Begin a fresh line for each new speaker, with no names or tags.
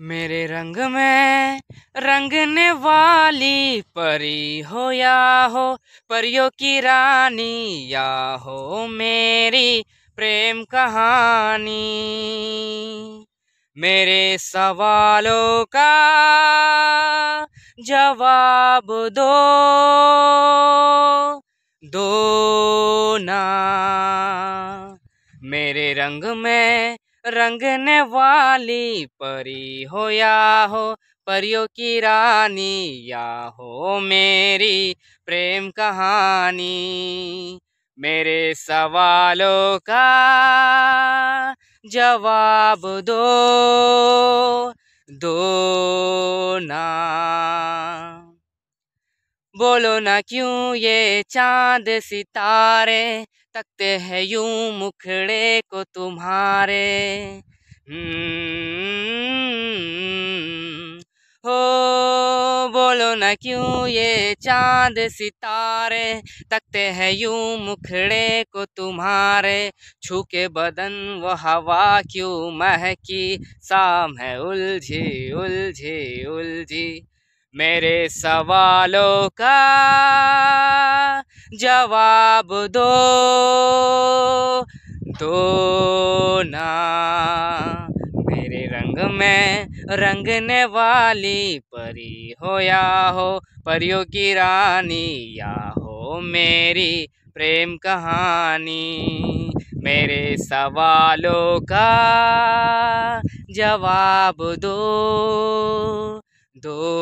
मेरे रंग में रंगने वाली परी हो या हो परियों की रानी या हो मेरी प्रेम कहानी मेरे सवालों का जवाब दो दो ना मेरे रंग में रंगने वाली परी हो या हो परियों की रानी या हो मेरी प्रेम कहानी मेरे सवालों का जवाब दो बोलो ना क्यों ये चांद सितारे तकते हैं यूं मुखड़े को तुम्हारे हो हम्म। बोलो ना क्यों ये चांद सितारे तकते हैं यूं मुखड़े को तुम्हारे छू के बदन वो हवा क्यों महकी शाम है उलझी उलझी उलझी मेरे सवालों का जवाब दो दो ना मेरे रंग में रंगने वाली परी हो या हो परियों की रानी या हो मेरी प्रेम कहानी मेरे सवालों का जवाब दो दो